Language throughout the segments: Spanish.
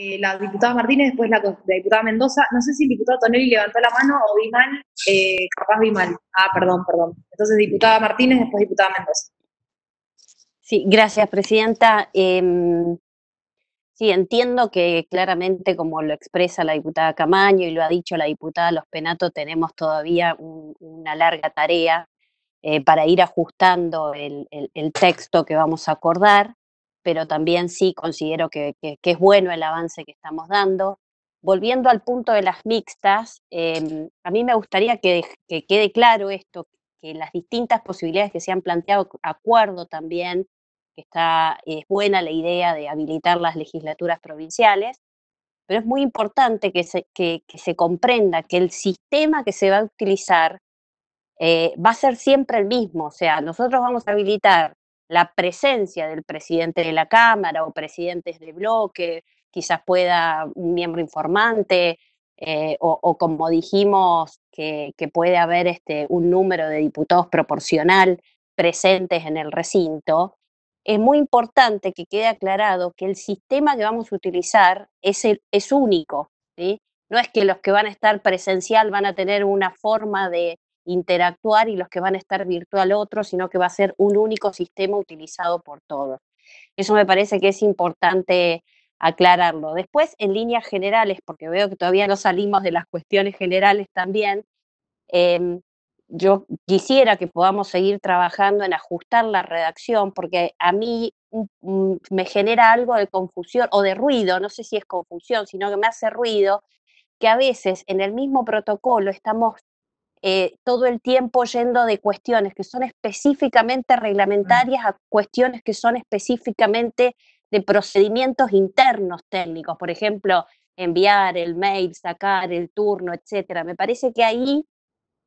Eh, la diputada Martínez, después la, diputada Mendoza, no sé si el diputado Tonelli levantó la mano o vi mal, eh, capaz vi mal. Ah, perdón, perdón. Entonces diputada Martínez, después diputada Mendoza. Sí, gracias, Presidenta. Em, sí, entiendo que claramente, como lo expresa la diputada Camaño y lo ha dicho la diputada Los Penato, tenemos todavía una larga tarea eh, para ir ajustando el, texto que vamos a acordar pero también sí considero que, es bueno el avance que estamos dando. Volviendo al punto de las mixtas, em, a mí me gustaría que, quede claro esto, que las distintas posibilidades que se han planteado, acuerdo también, que está, es buena la idea de habilitar las legislaturas provinciales, pero es muy importante que se, se comprenda que el sistema que se va a utilizar eh, va a ser siempre el mismo, o sea, nosotros vamos a habilitar la presencia del presidente de la Cámara o presidentes de bloque, quizás pueda un miembro informante, eh, o, como dijimos, que, puede haber este, un número de diputados proporcional presentes en el recinto, es muy importante que quede aclarado que el sistema que vamos a utilizar es, es único. No es que los que van a estar presencial van a tener una forma de, interactuar y los que van a estar virtual otros, sino que va a ser un único sistema utilizado por todos. Eso me parece que es importante aclararlo. Después, en líneas generales, porque veo que todavía no salimos de las cuestiones generales también, em, yo quisiera que podamos seguir trabajando en ajustar la redacción, porque a mí mm, mm, me genera algo de confusión o de ruido, no sé si es confusión, sino que me hace ruido, que a veces en el mismo protocolo estamos eh, todo el tiempo yendo de cuestiones que son específicamente mm. reglamentarias a cuestiones que son específicamente de procedimientos internos técnicos, por ejemplo, enviar el mail, sacar el turno, etcétera. Me parece que ahí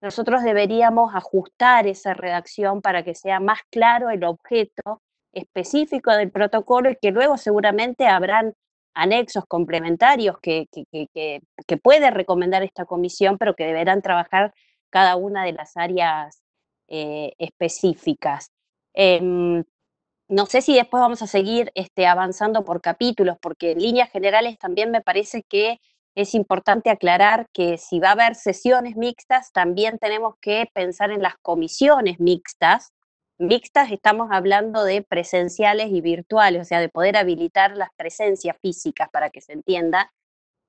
nosotros deberíamos ajustar esa redacción para que sea más claro el objeto específico del protocolo y que luego seguramente habrán anexos complementarios que, que puede recomendar esta comisión, pero que deberán trabajar cada una de las áreas eh, específicas. Em, no sé si después vamos a seguir este, avanzando por capítulos, porque en líneas generales también me parece que es importante aclarar que si va a haber sesiones mixtas, también tenemos que pensar en las comisiones mixtas. Mixtas estamos hablando de presenciales y virtuales, o sea, de poder habilitar las presencias físicas para que se entienda.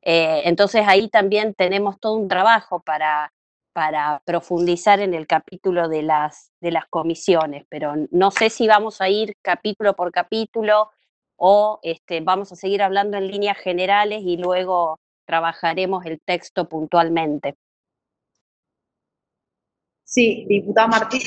Eh, entonces ahí también tenemos todo un trabajo para para profundizar en el capítulo de las, de las comisiones, pero no sé si vamos a ir capítulo por capítulo o este, vamos a seguir hablando en líneas generales y luego trabajaremos el texto puntualmente. Sí, diputada Martín.